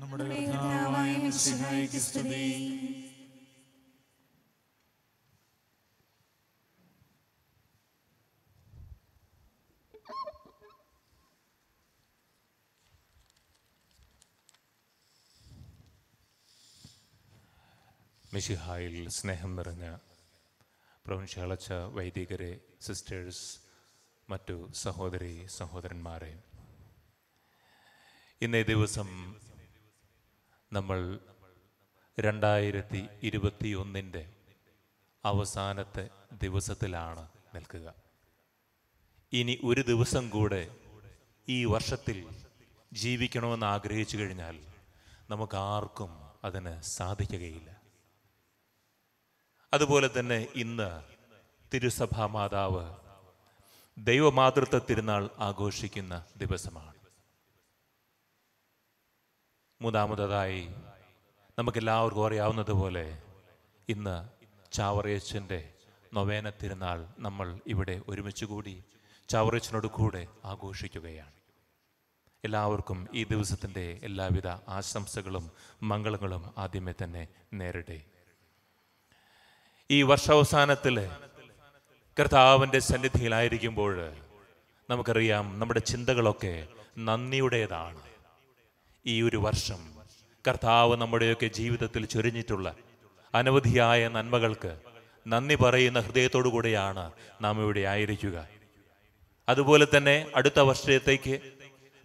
നമ്മുടെ മിഷിഹായിൽ സ്നേഹം നിറഞ്ഞ പ്രവൻശാളച്ച വൈദികരെ സിസ്റ്റേഴ്സ് മറ്റു സഹോദരി സഹോദരന്മാരെ ഇന്നേ ദിവസം നമ്മൾ രണ്ടായിരത്തി ഇരുപത്തി ഒന്നിൻ്റെ അവസാനത്തെ ദിവസത്തിലാണ് നിൽക്കുക ഇനി ഒരു ദിവസം കൂടെ ഈ വർഷത്തിൽ ജീവിക്കണമെന്ന് ആഗ്രഹിച്ചു കഴിഞ്ഞാൽ നമുക്ക് ആർക്കും അതിന് സാധിക്കുകയില്ല അതുപോലെ തന്നെ ഇന്ന് തിരുസഭാ മാതാവ് ദൈവമാതൃത്വ തിരുനാൾ ആഘോഷിക്കുന്ന ദിവസമാണ് മൂന്നാമതായി നമുക്കെല്ലാവർക്കും അറിയാവുന്നതുപോലെ ഇന്ന് ചാവറയച്ചൻ്റെ നൊവേന തിരുനാൾ നമ്മൾ ഇവിടെ ഒരുമിച്ച് കൂടി ചാവറയച്ചനോട് കൂടെ ആഘോഷിക്കുകയാണ് എല്ലാവർക്കും ഈ ദിവസത്തിൻ്റെ എല്ലാവിധ ആശംസകളും മംഗളങ്ങളും ആദ്യമേ തന്നെ നേരിടെ ഈ വർഷാവസാനത്തിൽ കർത്താവിൻ്റെ സന്നിധിയിലായിരിക്കുമ്പോൾ നമുക്കറിയാം നമ്മുടെ ചിന്തകളൊക്കെ നന്ദിയുടേതാണ് ഈ ഒരു വർഷം കർത്താവ് നമ്മുടെയൊക്കെ ജീവിതത്തിൽ ചൊരിഞ്ഞിട്ടുള്ള അനവധിയായ നന്മകൾക്ക് നന്ദി പറയുന്ന ഹൃദയത്തോടു കൂടെയാണ് നാം ഇവിടെ ആയിരിക്കുക അതുപോലെ തന്നെ അടുത്ത വർഷത്തേക്ക്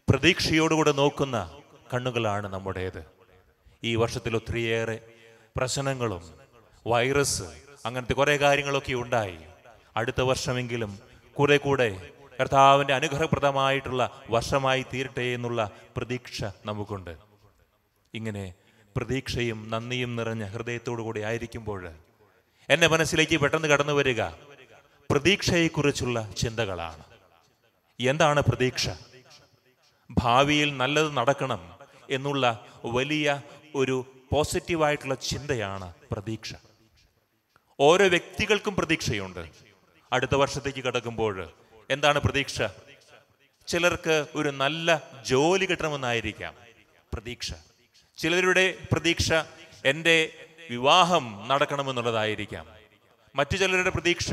പ്രതീക്ഷയോടുകൂടെ നോക്കുന്ന കണ്ണുകളാണ് നമ്മുടേത് ഈ വർഷത്തിൽ ഒത്തിരിയേറെ പ്രശ്നങ്ങളും വൈറസ് അങ്ങനത്തെ കുറേ കാര്യങ്ങളൊക്കെ ഉണ്ടായി അടുത്ത വർഷമെങ്കിലും കുറെ കൂടെ കർത്താവിൻ്റെ അനുഗ്രഹപ്രദമായിട്ടുള്ള വർഷമായി തീരട്ടെ എന്നുള്ള പ്രതീക്ഷ നമുക്കുണ്ട് ഇങ്ങനെ പ്രതീക്ഷയും നന്ദിയും നിറഞ്ഞ ഹൃദയത്തോടു കൂടി ആയിരിക്കുമ്പോൾ എന്നെ മനസ്സിലേക്ക് പെട്ടെന്ന് കടന്നു വരിക പ്രതീക്ഷയെക്കുറിച്ചുള്ള ചിന്തകളാണ് എന്താണ് പ്രതീക്ഷ ഭാവിയിൽ നല്ലത് നടക്കണം എന്നുള്ള വലിയ ഒരു പോസിറ്റീവായിട്ടുള്ള ചിന്തയാണ് പ്രതീക്ഷ ഓരോ വ്യക്തികൾക്കും പ്രതീക്ഷയുണ്ട് അടുത്ത വർഷത്തേക്ക് കടക്കുമ്പോൾ എന്താണ് പ്രതീക്ഷ ചിലർക്ക് ഒരു നല്ല ജോലി കിട്ടണമെന്നായിരിക്കാം പ്രതീക്ഷ ചിലരുടെ പ്രതീക്ഷ എൻ്റെ വിവാഹം നടക്കണമെന്നുള്ളതായിരിക്കാം മറ്റു ചിലരുടെ പ്രതീക്ഷ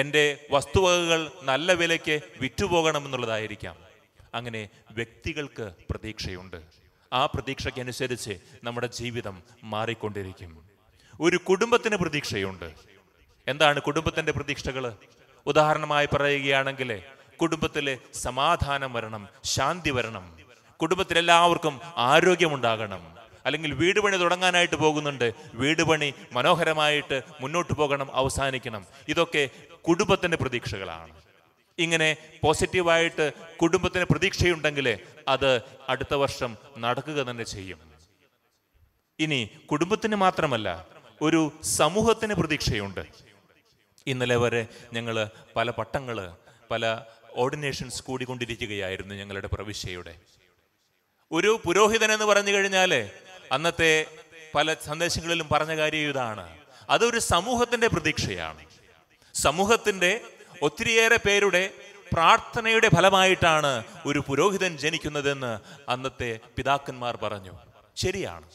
എൻ്റെ വസ്തുവകകൾ നല്ല വിലയ്ക്ക് വിറ്റുപോകണമെന്നുള്ളതായിരിക്കാം അങ്ങനെ വ്യക്തികൾക്ക് പ്രതീക്ഷയുണ്ട് ആ പ്രതീക്ഷയ്ക്കനുസരിച്ച് നമ്മുടെ ജീവിതം മാറിക്കൊണ്ടിരിക്കും ഒരു കുടുംബത്തിന് പ്രതീക്ഷയുണ്ട് എന്താണ് കുടുംബത്തിൻ്റെ പ്രതീക്ഷകൾ ഉദാഹരണമായി പറയുകയാണെങ്കിൽ കുടുംബത്തിലെ സമാധാനം വരണം ശാന്തി വരണം കുടുംബത്തിലെല്ലാവർക്കും ആരോഗ്യമുണ്ടാകണം അല്ലെങ്കിൽ വീട് പണി തുടങ്ങാനായിട്ട് പോകുന്നുണ്ട് വീട് പണി മനോഹരമായിട്ട് മുന്നോട്ട് പോകണം അവസാനിക്കണം ഇതൊക്കെ കുടുംബത്തിൻ്റെ പ്രതീക്ഷകളാണ് ഇങ്ങനെ പോസിറ്റീവായിട്ട് കുടുംബത്തിന് പ്രതീക്ഷയുണ്ടെങ്കിൽ അത് അടുത്ത വർഷം നടക്കുക തന്നെ ചെയ്യും ഇനി കുടുംബത്തിന് മാത്രമല്ല ഒരു സമൂഹത്തിന് പ്രതീക്ഷയുണ്ട് ഇന്നലെ വരെ ഞങ്ങൾ പല പട്ടങ്ങൾ പല ഓർഡിനേഷൻസ് കൂടിക്കൊണ്ടിരിക്കുകയായിരുന്നു ഞങ്ങളുടെ പ്രവിശ്യയുടെ ഒരു പുരോഹിതൻ എന്ന് പറഞ്ഞു കഴിഞ്ഞാൽ അന്നത്തെ പല സന്ദേശങ്ങളിലും പറഞ്ഞ കാര്യം ഇതാണ് അതൊരു സമൂഹത്തിൻ്റെ പ്രതീക്ഷയാണ് സമൂഹത്തിൻ്റെ ഒത്തിരിയേറെ പേരുടെ പ്രാർത്ഥനയുടെ ഫലമായിട്ടാണ് ഒരു പുരോഹിതൻ ജനിക്കുന്നതെന്ന് അന്നത്തെ പിതാക്കന്മാർ പറഞ്ഞു ശരിയാണ്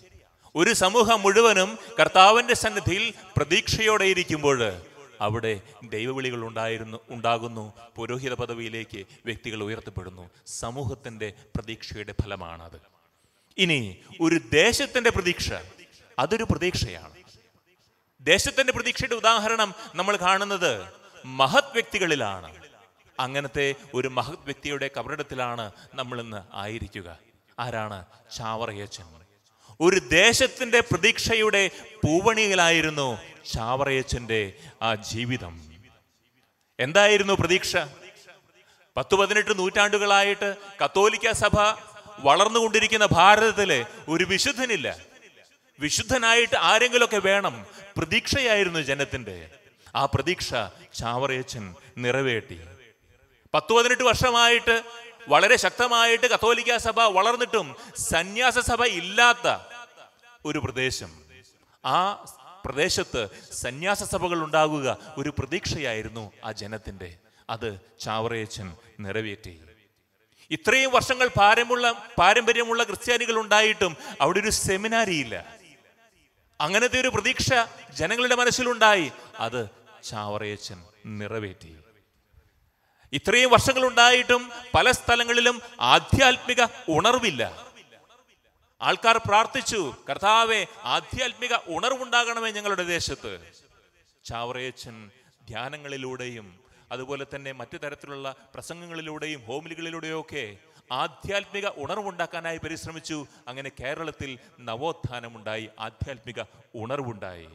ഒരു സമൂഹം മുഴുവനും കർത്താവിൻ്റെ സന്നിധിയിൽ പ്രതീക്ഷയോടെ ഇരിക്കുമ്പോൾ അവിടെ ദൈവവിളികൾ ഉണ്ടായിരുന്നു ഉണ്ടാകുന്നു പുരോഹിത പദവിയിലേക്ക് വ്യക്തികൾ ഉയർത്തപ്പെടുന്നു സമൂഹത്തിൻ്റെ പ്രതീക്ഷയുടെ ഫലമാണത് ഇനി ഒരു ദേശത്തിൻ്റെ പ്രതീക്ഷ അതൊരു പ്രതീക്ഷയാണ് ദേശത്തിൻ്റെ പ്രതീക്ഷയുടെ ഉദാഹരണം നമ്മൾ കാണുന്നത് മഹത് വ്യക്തികളിലാണ് അങ്ങനത്തെ ഒരു മഹത് വ്യക്തിയുടെ കബറിടത്തിലാണ് നമ്മൾ ഇന്ന് ആയിരിക്കുക ആരാണ് ചാവറയച്ചൻ ഒരു ദേശത്തിൻ്റെ പ്രതീക്ഷയുടെ പൂവണിയിലായിരുന്നു ചാവറയച്ചൻ്റെ ആ ജീവിതം എന്തായിരുന്നു പ്രതീക്ഷ പത്ത് പതിനെട്ട് നൂറ്റാണ്ടുകളായിട്ട് കത്തോലിക്ക സഭ വളർന്നുകൊണ്ടിരിക്കുന്ന ഭാരതത്തിലെ ഒരു വിശുദ്ധനില്ല വിശുദ്ധനായിട്ട് ആരെങ്കിലുമൊക്കെ വേണം പ്രതീക്ഷയായിരുന്നു ജനത്തിൻ്റെ ആ പ്രതീക്ഷ ചാവറയച്ചൻ നിറവേറ്റി പത്ത് പതിനെട്ട് വർഷമായിട്ട് വളരെ ശക്തമായിട്ട് കത്തോലിക്ക സഭ വളർന്നിട്ടും സന്യാസ സഭ ഇല്ലാത്ത ഒരു പ്രദേശം ആ പ്രദേശത്ത് സന്യാസ സഭകൾ ഉണ്ടാകുക ഒരു പ്രതീക്ഷയായിരുന്നു ആ ജനത്തിന്റെ അത് ചാവറയച്ചൻ നിറവേറ്റി ഇത്രയും വർഷങ്ങൾ പാരമുള്ള പാരമ്പര്യമുള്ള ക്രിസ്ത്യാനികൾ ഉണ്ടായിട്ടും അവിടെ ഒരു സെമിനാരിയില്ല അങ്ങനത്തെ ഒരു പ്രതീക്ഷ ജനങ്ങളുടെ മനസ്സിലുണ്ടായി അത് ചാവറയച്ചൻ നിറവേറ്റി ഇത്രയും വർഷങ്ങളുണ്ടായിട്ടും പല സ്ഥലങ്ങളിലും ആധ്യാത്മിക ഉണർവില്ല ആൾക്കാർ പ്രാർത്ഥിച്ചു കർത്താവെ ആധ്യാത്മിക ഉണർവുണ്ടാകണമേ ഞങ്ങളുടെ ദേശത്ത് ചാവറയച്ചൻ ധ്യാനങ്ങളിലൂടെയും അതുപോലെ തന്നെ മറ്റു തരത്തിലുള്ള പ്രസംഗങ്ങളിലൂടെയും ഒക്കെ ആധ്യാത്മിക ഉണർവുണ്ടാക്കാനായി പരിശ്രമിച്ചു അങ്ങനെ കേരളത്തിൽ നവോത്ഥാനമുണ്ടായി ആധ്യാത്മിക ഉണർവുണ്ടായി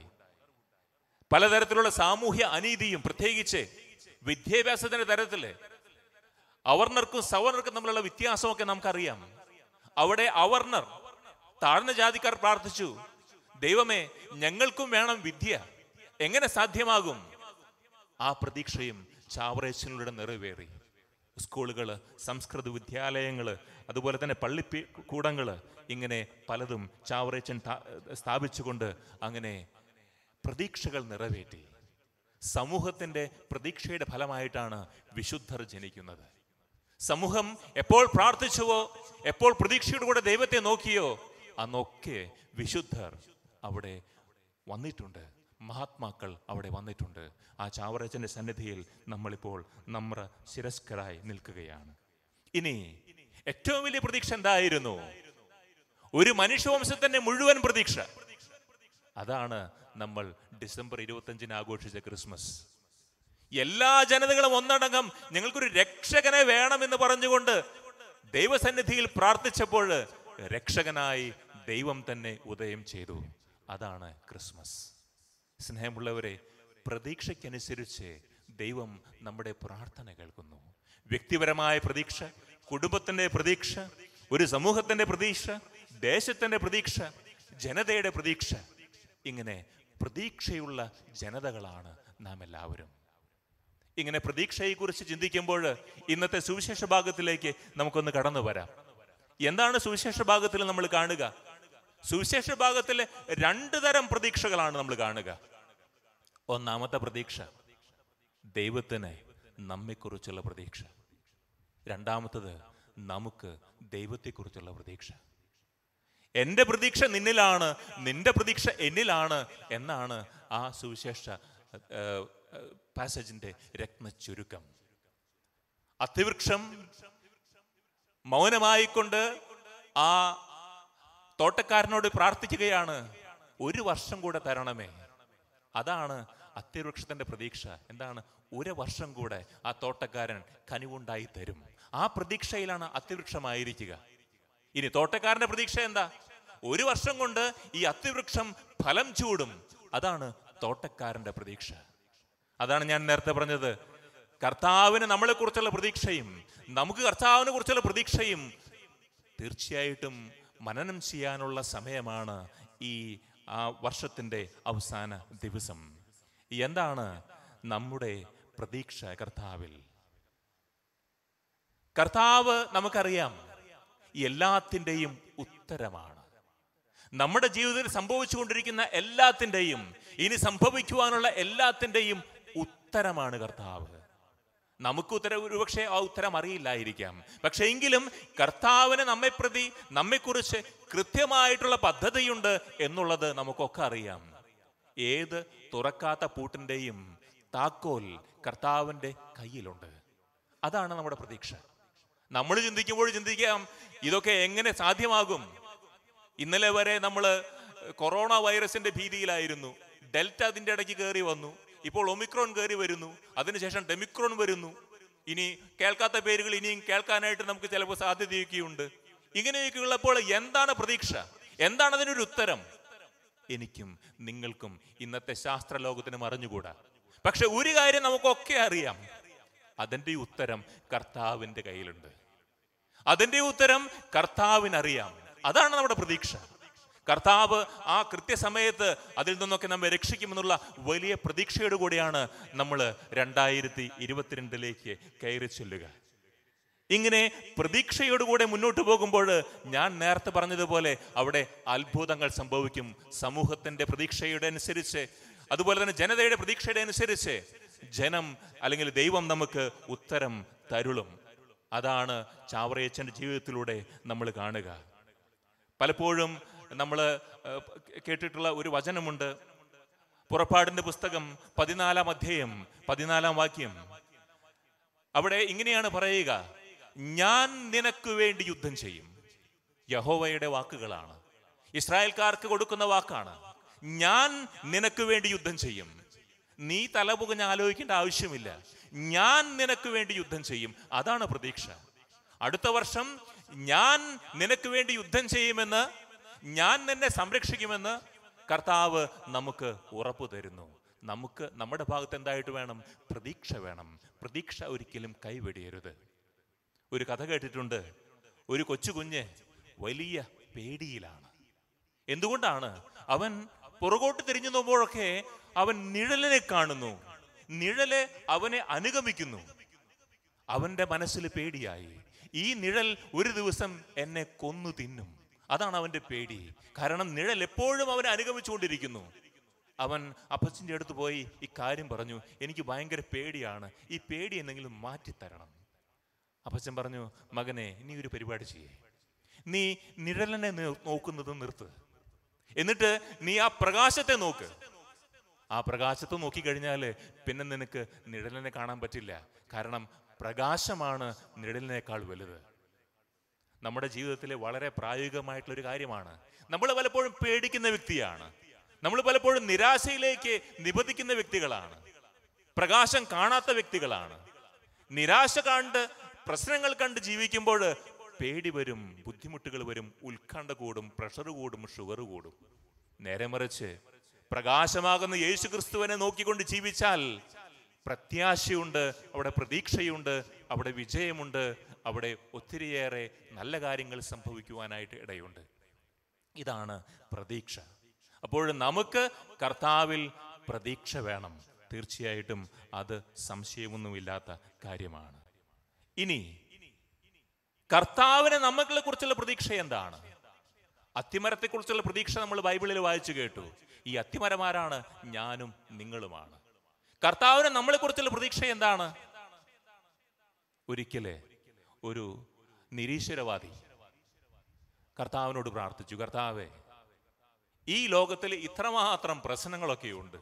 പലതരത്തിലുള്ള സാമൂഹ്യ അനീതിയും പ്രത്യേകിച്ച് വിദ്യാഭ്യാസത്തിന്റെ തരത്തിൽ അവർണർക്കും സവർണർക്കും തമ്മിലുള്ള വ്യത്യാസമൊക്കെ നമുക്കറിയാം അവിടെ അവർണർ താഴ്ന്ന ജാതിക്കാർ പ്രാർത്ഥിച്ചു ദൈവമേ ഞങ്ങൾക്കും വേണം വിദ്യ എങ്ങനെ സാധ്യമാകും ആ പ്രതീക്ഷയും ചാവറേശനിലൂടെ നിറവേറി സ്കൂളുകൾ സംസ്കൃത വിദ്യാലയങ്ങൾ അതുപോലെ തന്നെ പള്ളി കൂടങ്ങൾ ഇങ്ങനെ പലതും ചാവറേച്ചൻ സ്ഥാപിച്ചുകൊണ്ട് അങ്ങനെ പ്രതീക്ഷകൾ നിറവേറ്റി സമൂഹത്തിൻ്റെ പ്രതീക്ഷയുടെ ഫലമായിട്ടാണ് വിശുദ്ധർ ജനിക്കുന്നത് സമൂഹം എപ്പോൾ പ്രാർത്ഥിച്ചുവോ എപ്പോൾ പ്രതീക്ഷയുടെ കൂടെ ദൈവത്തെ നോക്കിയോ അന്നൊക്കെ വിശുദ്ധർ അവിടെ വന്നിട്ടുണ്ട് മഹാത്മാക്കൾ അവിടെ വന്നിട്ടുണ്ട് ആ ചാവറച്ചൻ്റെ സന്നിധിയിൽ നമ്മളിപ്പോൾ നമ്ര ശിരസ്കരായി നിൽക്കുകയാണ് ഇനി ഏറ്റവും വലിയ പ്രതീക്ഷ എന്തായിരുന്നു ഒരു മനുഷ്യവംശത്തിന്റെ മുഴുവൻ പ്രതീക്ഷ അതാണ് നമ്മൾ ഡിസംബർ ഇരുപത്തഞ്ചിന് ആഘോഷിച്ച ക്രിസ്മസ് എല്ലാ ജനതകളും ഒന്നടങ്കം ഞങ്ങൾക്കൊരു രക്ഷകനെ വേണമെന്ന് പറഞ്ഞുകൊണ്ട് ദൈവസന്നിധിയിൽ പ്രാർത്ഥിച്ചപ്പോൾ രക്ഷകനായി ദൈവം തന്നെ ഉദയം ചെയ്തു അതാണ് ക്രിസ്മസ് സ്നേഹമുള്ളവരെ പ്രതീക്ഷയ്ക്കനുസരിച്ച് ദൈവം നമ്മുടെ പ്രാർത്ഥന കേൾക്കുന്നു വ്യക്തിപരമായ പ്രതീക്ഷ കുടുംബത്തിൻ്റെ പ്രതീക്ഷ ഒരു സമൂഹത്തിൻ്റെ പ്രതീക്ഷ ദേശത്തിൻ്റെ പ്രതീക്ഷ ജനതയുടെ പ്രതീക്ഷ ഇങ്ങനെ പ്രതീക്ഷയുള്ള ജനതകളാണ് നാം എല്ലാവരും ഇങ്ങനെ പ്രതീക്ഷയെക്കുറിച്ച് ചിന്തിക്കുമ്പോൾ ഇന്നത്തെ സുവിശേഷ ഭാഗത്തിലേക്ക് നമുക്കൊന്ന് കടന്നു വരാം എന്താണ് സുവിശേഷ ഭാഗത്തിൽ നമ്മൾ കാണുക സുവിശേഷ ഭാഗത്തിൽ രണ്ടു തരം പ്രതീക്ഷകളാണ് നമ്മൾ കാണുക ഒന്നാമത്തെ പ്രതീക്ഷ ദൈവത്തിന് നമ്മെക്കുറിച്ചുള്ള പ്രതീക്ഷ രണ്ടാമത്തത് നമുക്ക് ദൈവത്തെക്കുറിച്ചുള്ള പ്രതീക്ഷ എൻ്റെ പ്രതീക്ഷ നിന്നിലാണ് നിന്റെ പ്രതീക്ഷ എന്നിലാണ് എന്നാണ് ആ സുവിശേഷ പാസേജിന്റെ ചുരുക്കം അത്തിവൃക്ഷം മൗനമായിക്കൊണ്ട് ആ തോട്ടക്കാരനോട് പ്രാർത്ഥിക്കുകയാണ് ഒരു വർഷം കൂടെ തരണമേ അതാണ് അത്തിവൃക്ഷത്തിന്റെ പ്രതീക്ഷ എന്താണ് ഒരു വർഷം കൂടെ ആ തോട്ടക്കാരൻ കനിവുണ്ടായി തരും ആ പ്രതീക്ഷയിലാണ് അത്തിവൃക്ഷമായിരിക്കുക ഇനി തോട്ടക്കാരന്റെ പ്രതീക്ഷ എന്താ ഒരു വർഷം കൊണ്ട് ഈ അത്തിവൃക്ഷം ഫലം ചൂടും അതാണ് തോട്ടക്കാരന്റെ പ്രതീക്ഷ അതാണ് ഞാൻ നേരത്തെ പറഞ്ഞത് കർത്താവിന് നമ്മളെ കുറിച്ചുള്ള പ്രതീക്ഷയും നമുക്ക് കർത്താവിനെ കുറിച്ചുള്ള പ്രതീക്ഷയും തീർച്ചയായിട്ടും മനനം ചെയ്യാനുള്ള സമയമാണ് ഈ ആ വർഷത്തിന്റെ അവസാന ദിവസം എന്താണ് നമ്മുടെ പ്രതീക്ഷ കർത്താവിൽ കർത്താവ് നമുക്കറിയാം എല്ലാത്തിൻ്റെയും ഉത്തരമാണ് നമ്മുടെ ജീവിതത്തിൽ സംഭവിച്ചുകൊണ്ടിരിക്കുന്ന എല്ലാത്തിൻ്റെയും ഇനി സംഭവിക്കുവാനുള്ള എല്ലാത്തിൻ്റെയും ഉത്തരമാണ് കർത്താവ് നമുക്ക് ഉത്തരം ഒരുപക്ഷെ ആ ഉത്തരം അറിയില്ലായിരിക്കാം പക്ഷേ എങ്കിലും കർത്താവിന് നമ്മെ പ്രതി നമ്മെക്കുറിച്ച് കൃത്യമായിട്ടുള്ള പദ്ധതിയുണ്ട് എന്നുള്ളത് നമുക്കൊക്കെ അറിയാം ഏത് തുറക്കാത്ത പൂട്ടിൻ്റെയും താക്കോൽ കർത്താവിൻ്റെ കയ്യിലുണ്ട് അതാണ് നമ്മുടെ പ്രതീക്ഷ നമ്മൾ ചിന്തിക്കുമ്പോൾ ചിന്തിക്കാം ഇതൊക്കെ എങ്ങനെ സാധ്യമാകും ഇന്നലെ വരെ നമ്മൾ കൊറോണ വൈറസിന്റെ ഭീതിയിലായിരുന്നു ഡെൽറ്റ അതിൻ്റെ ഇടയ്ക്ക് കയറി വന്നു ഇപ്പോൾ ഒമിക്രോൺ കയറി വരുന്നു അതിനുശേഷം ഡെമിക്രോൺ വരുന്നു ഇനി കേൾക്കാത്ത പേരുകൾ ഇനിയും കേൾക്കാനായിട്ട് നമുക്ക് ചിലപ്പോൾ സാധ്യതയൊക്കെയുണ്ട് ഇങ്ങനെയൊക്കെ ഉള്ളപ്പോൾ എന്താണ് പ്രതീക്ഷ എന്താണ് അതിനൊരു ഉത്തരം എനിക്കും നിങ്ങൾക്കും ഇന്നത്തെ ശാസ്ത്രലോകത്തിനും അറിഞ്ഞുകൂടാ പക്ഷെ ഒരു കാര്യം നമുക്കൊക്കെ അറിയാം അതിൻ്റെ ഉത്തരം കർത്താവിൻ്റെ കയ്യിലുണ്ട് അതിൻ്റെ ഉത്തരം കർത്താവിനറിയാം അതാണ് നമ്മുടെ പ്രതീക്ഷ കർത്താവ് ആ കൃത്യസമയത്ത് അതിൽ നിന്നൊക്കെ നമ്മെ രക്ഷിക്കുമെന്നുള്ള വലിയ പ്രതീക്ഷയോട് കൂടിയാണ് നമ്മൾ രണ്ടായിരത്തി ഇരുപത്തിരണ്ടിലേക്ക് കയറി ചൊല്ലുക ഇങ്ങനെ പ്രതീക്ഷയോടുകൂടെ മുന്നോട്ട് പോകുമ്പോൾ ഞാൻ നേരത്തെ പറഞ്ഞതുപോലെ അവിടെ അത്ഭുതങ്ങൾ സംഭവിക്കും സമൂഹത്തിൻ്റെ പ്രതീക്ഷയുടെ അനുസരിച്ച് അതുപോലെ തന്നെ ജനതയുടെ പ്രതീക്ഷയുടെ അനുസരിച്ച് ജനം അല്ലെങ്കിൽ ദൈവം നമുക്ക് ഉത്തരം തരുളും അതാണ് ചാവറയച്ചൻ്റെ ജീവിതത്തിലൂടെ നമ്മൾ കാണുക പലപ്പോഴും നമ്മൾ കേട്ടിട്ടുള്ള ഒരു വചനമുണ്ട് പുറപ്പാടിൻ്റെ പുസ്തകം പതിനാലാം അധ്യായം പതിനാലാം വാക്യം അവിടെ ഇങ്ങനെയാണ് പറയുക ഞാൻ നിനക്ക് വേണ്ടി യുദ്ധം ചെയ്യും യഹോവയുടെ വാക്കുകളാണ് ഇസ്രായേൽക്കാർക്ക് കൊടുക്കുന്ന വാക്കാണ് ഞാൻ നിനക്ക് വേണ്ടി യുദ്ധം ചെയ്യും നീ തലപുകഞ്ഞ് ആലോചിക്കേണ്ട ആവശ്യമില്ല ഞാൻ നിനക്ക് വേണ്ടി യുദ്ധം ചെയ്യും അതാണ് പ്രതീക്ഷ അടുത്ത വർഷം ഞാൻ നിനക്ക് വേണ്ടി യുദ്ധം ചെയ്യുമെന്ന് ഞാൻ നിന്നെ സംരക്ഷിക്കുമെന്ന് കർത്താവ് നമുക്ക് ഉറപ്പ് തരുന്നു നമുക്ക് നമ്മുടെ ഭാഗത്ത് എന്തായിട്ട് വേണം പ്രതീക്ഷ വേണം പ്രതീക്ഷ ഒരിക്കലും കൈവെടിയരുത് ഒരു കഥ കേട്ടിട്ടുണ്ട് ഒരു കൊച്ചു കുഞ്ഞ് വലിയ പേടിയിലാണ് എന്തുകൊണ്ടാണ് അവൻ പുറകോട്ട് തിരിഞ്ഞു നോക്കുമ്പോഴൊക്കെ അവൻ നിഴലിനെ കാണുന്നു നിഴല് അവനെ അനുഗമിക്കുന്നു അവന്റെ മനസ്സിൽ പേടിയായി ഈ നിഴൽ ഒരു ദിവസം എന്നെ കൊന്നു തിന്നും അതാണ് അവന്റെ പേടി കാരണം നിഴൽ എപ്പോഴും അവനെ അനുഗമിച്ചുകൊണ്ടിരിക്കുന്നു അവൻ അപ്പച്ചിന്റെ അടുത്ത് പോയി ഇക്കാര്യം പറഞ്ഞു എനിക്ക് ഭയങ്കര പേടിയാണ് ഈ പേടി എന്തെങ്കിലും മാറ്റിത്തരണം അപ്പച്ചൻ പറഞ്ഞു മകനെ നീ ഒരു പരിപാടി ചെയ്യേ നീ നിഴലിനെ നോക്കുന്നത് നിർത്ത് എന്നിട്ട് നീ ആ പ്രകാശത്തെ നോക്ക് ആ പ്രകാശത്തെ നോക്കിക്കഴിഞ്ഞാൽ പിന്നെ നിനക്ക് നിഴലിനെ കാണാൻ പറ്റില്ല കാരണം പ്രകാശമാണ് നിഴലിനേക്കാൾ വലുത് നമ്മുടെ ജീവിതത്തിലെ വളരെ പ്രായോഗികമായിട്ടുള്ളൊരു കാര്യമാണ് നമ്മൾ പലപ്പോഴും പേടിക്കുന്ന വ്യക്തിയാണ് നമ്മൾ പലപ്പോഴും നിരാശയിലേക്ക് നിബന്ധിക്കുന്ന വ്യക്തികളാണ് പ്രകാശം കാണാത്ത വ്യക്തികളാണ് നിരാശ കണ്ട് പ്രശ്നങ്ങൾ കണ്ട് ജീവിക്കുമ്പോൾ പേടി വരും ബുദ്ധിമുട്ടുകൾ വരും ഉത്കണ്ഠ കൂടും പ്രഷർ കൂടും ഷുഗർ കൂടും നേരെ മറിച്ച് പ്രകാശമാകുന്ന യേശു ക്രിസ്തുവിനെ നോക്കിക്കൊണ്ട് ജീവിച്ചാൽ പ്രത്യാശയുണ്ട് അവിടെ പ്രതീക്ഷയുണ്ട് അവിടെ വിജയമുണ്ട് അവിടെ ഒത്തിരിയേറെ നല്ല കാര്യങ്ങൾ സംഭവിക്കുവാനായിട്ട് ഇടയുണ്ട് ഇതാണ് പ്രതീക്ഷ അപ്പോൾ നമുക്ക് കർത്താവിൽ പ്രതീക്ഷ വേണം തീർച്ചയായിട്ടും അത് സംശയമൊന്നുമില്ലാത്ത കാര്യമാണ് ഇനി കർത്താവിനെ നമ്മളെ കുറിച്ചുള്ള പ്രതീക്ഷ എന്താണ് അത്തിമരത്തെക്കുറിച്ചുള്ള പ്രതീക്ഷ നമ്മൾ ബൈബിളിൽ വായിച്ചു കേട്ടു ഈ അത്തിമരമാരാണ് ഞാനും നിങ്ങളുമാണ് കർത്താവിന് നമ്മളെക്കുറിച്ചുള്ള പ്രതീക്ഷ എന്താണ് ഒരിക്കലേ ഒരു നിരീശ്വരവാദി കർത്താവിനോട് പ്രാർത്ഥിച്ചു കർത്താവേ ഈ ലോകത്തിൽ ഇത്രമാത്രം പ്രശ്നങ്ങളൊക്കെയുണ്ട്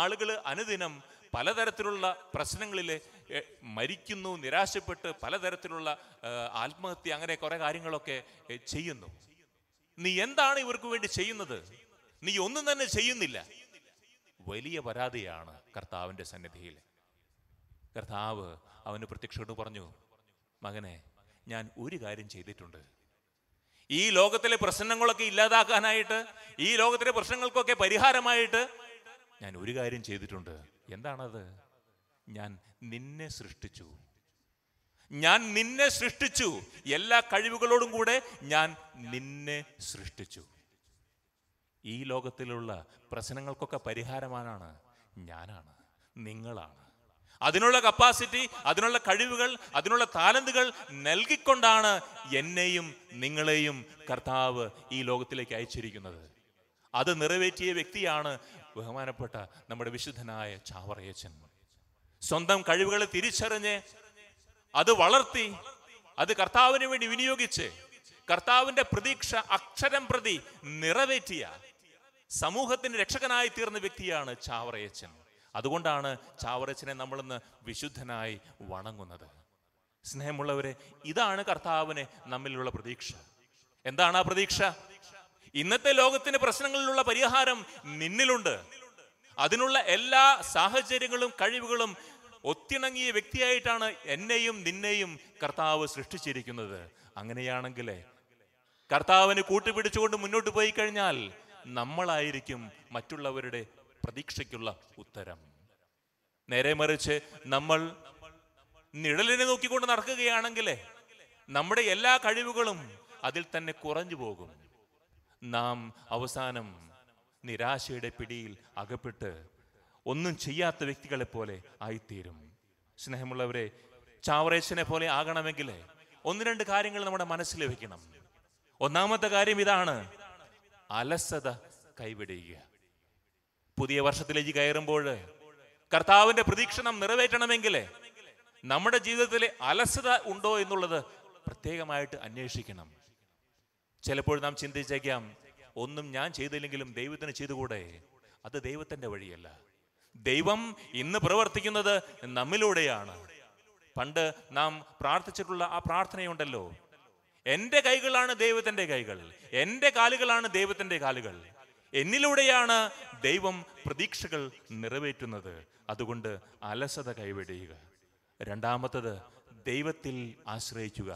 ആളുകൾ അനുദിനം പലതരത്തിലുള്ള പ്രശ്നങ്ങളിൽ മരിക്കുന്നു നിരാശപ്പെട്ട് പലതരത്തിലുള്ള ആത്മഹത്യ അങ്ങനെ കുറേ കാര്യങ്ങളൊക്കെ ചെയ്യുന്നു നീ എന്താണ് ഇവർക്ക് വേണ്ടി ചെയ്യുന്നത് നീ ഒന്നും തന്നെ ചെയ്യുന്നില്ല വലിയ പരാതിയാണ് കർത്താവിന്റെ സന്നിധിയിൽ കർത്താവ് അവന് പ്രത്യക്ഷയോട് പറഞ്ഞു മകനെ ഞാൻ ഒരു കാര്യം ചെയ്തിട്ടുണ്ട് ഈ ലോകത്തിലെ പ്രശ്നങ്ങളൊക്കെ ഇല്ലാതാക്കാനായിട്ട് ഈ ലോകത്തിലെ പ്രശ്നങ്ങൾക്കൊക്കെ പരിഹാരമായിട്ട് ഞാൻ ഒരു കാര്യം ചെയ്തിട്ടുണ്ട് എന്താണത് ഞാൻ നിന്നെ സൃഷ്ടിച്ചു ഞാൻ നിന്നെ സൃഷ്ടിച്ചു എല്ലാ കഴിവുകളോടും കൂടെ ഞാൻ നിന്നെ സൃഷ്ടിച്ചു ഈ ലോകത്തിലുള്ള പ്രശ്നങ്ങൾക്കൊക്കെ പരിഹാരമാനാണ് ഞാനാണ് നിങ്ങളാണ് അതിനുള്ള കപ്പാസിറ്റി അതിനുള്ള കഴിവുകൾ അതിനുള്ള താലന്തുകൾ നൽകിക്കൊണ്ടാണ് എന്നെയും നിങ്ങളെയും കർത്താവ് ഈ ലോകത്തിലേക്ക് അയച്ചിരിക്കുന്നത് അത് നിറവേറ്റിയ വ്യക്തിയാണ് ബഹുമാനപ്പെട്ട നമ്മുടെ വിശുദ്ധനായ ചാവറയച്ചൻ സ്വന്തം കഴിവുകളെ തിരിച്ചറിഞ്ഞ് അത് വളർത്തി അത് കർത്താവിന് വേണ്ടി വിനിയോഗിച്ച് കർത്താവിന്റെ പ്രതീക്ഷ അക്ഷരം പ്രതി നിറവേറ്റിയ സമൂഹത്തിന് രക്ഷകനായി തീർന്ന വ്യക്തിയാണ് ചാവറയച്ചൻ അതുകൊണ്ടാണ് ചാവറച്ചനെ നമ്മളിന്ന് വിശുദ്ധനായി വണങ്ങുന്നത് സ്നേഹമുള്ളവരെ ഇതാണ് കർത്താവിന് നമ്മിലുള്ള പ്രതീക്ഷ എന്താണ് ആ പ്രതീക്ഷ ഇന്നത്തെ ലോകത്തിന്റെ പ്രശ്നങ്ങളിലുള്ള പരിഹാരം നിന്നിലുണ്ട് അതിനുള്ള എല്ലാ സാഹചര്യങ്ങളും കഴിവുകളും ഒത്തിണങ്ങിയ വ്യക്തിയായിട്ടാണ് എന്നെയും നിന്നെയും കർത്താവ് സൃഷ്ടിച്ചിരിക്കുന്നത് അങ്ങനെയാണെങ്കിലേ കർത്താവിനെ കൂട്ടിപ്പിടിച്ചുകൊണ്ട് മുന്നോട്ട് പോയി കഴിഞ്ഞാൽ നമ്മളായിരിക്കും മറ്റുള്ളവരുടെ പ്രതീക്ഷയ്ക്കുള്ള ഉത്തരം നേരെ മറിച്ച് നമ്മൾ നിഴലിനെ നോക്കിക്കൊണ്ട് നടക്കുകയാണെങ്കിൽ നമ്മുടെ എല്ലാ കഴിവുകളും അതിൽ തന്നെ കുറഞ്ഞു പോകും നാം അവസാനം നിരാശയുടെ പിടിയിൽ അകപ്പെട്ട് ഒന്നും ചെയ്യാത്ത വ്യക്തികളെ പോലെ ആയിത്തീരും സ്നേഹമുള്ളവരെ ചാവറേശനെ പോലെ ആകണമെങ്കിൽ ഒന്ന് രണ്ട് കാര്യങ്ങൾ നമ്മുടെ മനസ്സിൽ വെക്കണം ഒന്നാമത്തെ കാര്യം ഇതാണ് അലസത കൈവിടുക പുതിയ വർഷത്തിലേക്ക് കയറുമ്പോൾ കർത്താവിന്റെ പ്രതീക്ഷണം നിറവേറ്റണമെങ്കിലേ നിറവേറ്റണമെങ്കിൽ നമ്മുടെ ജീവിതത്തിൽ അലസത ഉണ്ടോ എന്നുള്ളത് പ്രത്യേകമായിട്ട് അന്വേഷിക്കണം ചിലപ്പോൾ നാം ചിന്തിച്ചേക്കാം ഒന്നും ഞാൻ ചെയ്തില്ലെങ്കിലും ദൈവത്തിന് ചെയ്തുകൂടെ അത് ദൈവത്തിന്റെ വഴിയല്ല ദൈവം ഇന്ന് പ്രവർത്തിക്കുന്നത് നമ്മിലൂടെയാണ് പണ്ട് നാം പ്രാർത്ഥിച്ചിട്ടുള്ള ആ പ്രാർത്ഥനയുണ്ടല്ലോ എൻ്റെ കൈകളാണ് ദൈവത്തിൻ്റെ കൈകൾ എൻ്റെ കാലുകളാണ് ദൈവത്തിൻ്റെ കാലുകൾ എന്നിലൂടെയാണ് ദൈവം പ്രതീക്ഷകൾ നിറവേറ്റുന്നത് അതുകൊണ്ട് അലസത കൈവെടിയുക രണ്ടാമത്തത് ദൈവത്തിൽ ആശ്രയിക്കുക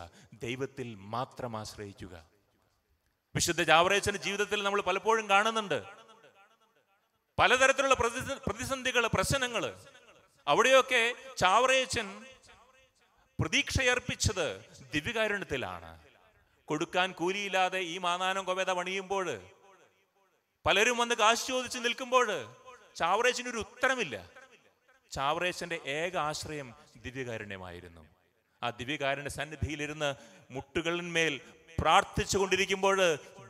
ദൈവത്തിൽ മാത്രം ആശ്രയിക്കുക വിശുദ്ധ ജാവറേച്ചന്റെ ജീവിതത്തിൽ നമ്മൾ പലപ്പോഴും കാണുന്നുണ്ട് പലതരത്തിലുള്ള പ്രതിസന്ധികൾ പ്രശ്നങ്ങൾ അവിടെയൊക്കെ ചാവറേച്ചൻ പ്രതീക്ഷയർപ്പിച്ചത് ദിവ്യകാരുണ്യത്തിലാണ് കൊടുക്കാൻ കൂലിയില്ലാതെ ഈ മാനാനം കൊവേത പണിയുമ്പോൾ പലരും വന്ന് കാശ് ചോദിച്ച് നിൽക്കുമ്പോൾ ചാവറേച്ചിന് ഒരു ഉത്തരമില്ല ചാവറേച്ചന്റെ ഏക ആശ്രയം ദിവ്യകാരുണ്യമായിരുന്നു ആ ദിവ്യകാരുണ്യ സന്നിധിയിലിരുന്ന് മുട്ടുകളിന്മേൽ പ്രാർത്ഥിച്ചു കൊണ്ടിരിക്കുമ്പോൾ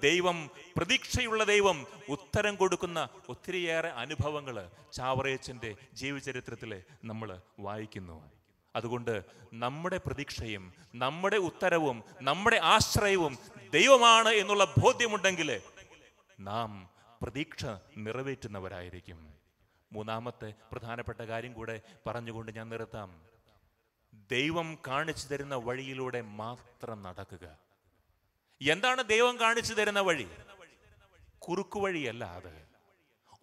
ദൈവം പ്രതീക്ഷയുള്ള ദൈവം ഉത്തരം കൊടുക്കുന്ന ഒത്തിരിയേറെ അനുഭവങ്ങൾ ചാവറേച്ചന്റെ ജീവചരിത്രത്തിൽ നമ്മൾ വായിക്കുന്നു അതുകൊണ്ട് നമ്മുടെ പ്രതീക്ഷയും നമ്മുടെ ഉത്തരവും നമ്മുടെ ആശ്രയവും ദൈവമാണ് എന്നുള്ള ബോധ്യമുണ്ടെങ്കിൽ നാം പ്രതീക്ഷ നിറവേറ്റുന്നവരായിരിക്കും മൂന്നാമത്തെ പ്രധാനപ്പെട്ട കാര്യം കൂടെ പറഞ്ഞുകൊണ്ട് ഞാൻ നിർത്താം ദൈവം കാണിച്ചു തരുന്ന വഴിയിലൂടെ മാത്രം നടക്കുക എന്താണ് ദൈവം കാണിച്ചു തരുന്ന വഴി കുറുക്കു വഴിയല്ല അത്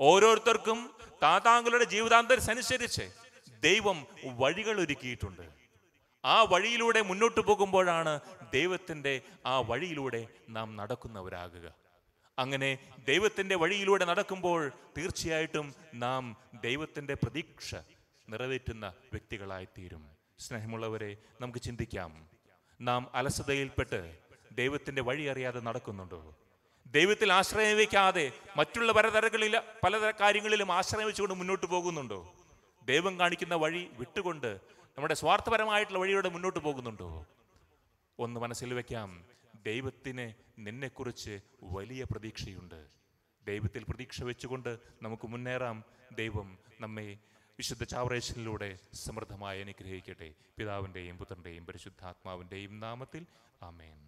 ഓരോരുത്തർക്കും താതാങ്കളുടെ അനുസരിച്ച് ദൈവം വഴികൾ ഒരുക്കിയിട്ടുണ്ട് ആ വഴിയിലൂടെ മുന്നോട്ട് പോകുമ്പോഴാണ് ദൈവത്തിൻ്റെ ആ വഴിയിലൂടെ നാം നടക്കുന്നവരാകുക അങ്ങനെ ദൈവത്തിൻ്റെ വഴിയിലൂടെ നടക്കുമ്പോൾ തീർച്ചയായിട്ടും നാം ദൈവത്തിൻ്റെ പ്രതീക്ഷ നിറവേറ്റുന്ന വ്യക്തികളായിത്തീരും സ്നേഹമുള്ളവരെ നമുക്ക് ചിന്തിക്കാം നാം അലസതയിൽപ്പെട്ട് ദൈവത്തിൻ്റെ വഴി അറിയാതെ നടക്കുന്നുണ്ടോ ദൈവത്തിൽ ആശ്രയം വയ്ക്കാതെ മറ്റുള്ള പലതരങ്ങളിൽ പല കാര്യങ്ങളിലും ആശ്രയം വെച്ചുകൊണ്ട് മുന്നോട്ട് പോകുന്നുണ്ടോ ദൈവം കാണിക്കുന്ന വഴി വിട്ടുകൊണ്ട് നമ്മുടെ സ്വാർത്ഥപരമായിട്ടുള്ള വഴിയോടെ മുന്നോട്ട് പോകുന്നുണ്ടോ ഒന്ന് മനസ്സിൽ വെക്കാം ദൈവത്തിന് നിന്നെക്കുറിച്ച് വലിയ പ്രതീക്ഷയുണ്ട് ദൈവത്തിൽ പ്രതീക്ഷ വെച്ചുകൊണ്ട് നമുക്ക് മുന്നേറാം ദൈവം നമ്മെ വിശുദ്ധ ചാവറേശനിലൂടെ സമൃദ്ധമായി അനുഗ്രഹിക്കട്ടെ പിതാവിൻ്റെയും പുത്രൻ്റെയും പരിശുദ്ധാത്മാവിൻ്റെയും നാമത്തിൽ ആമേൻ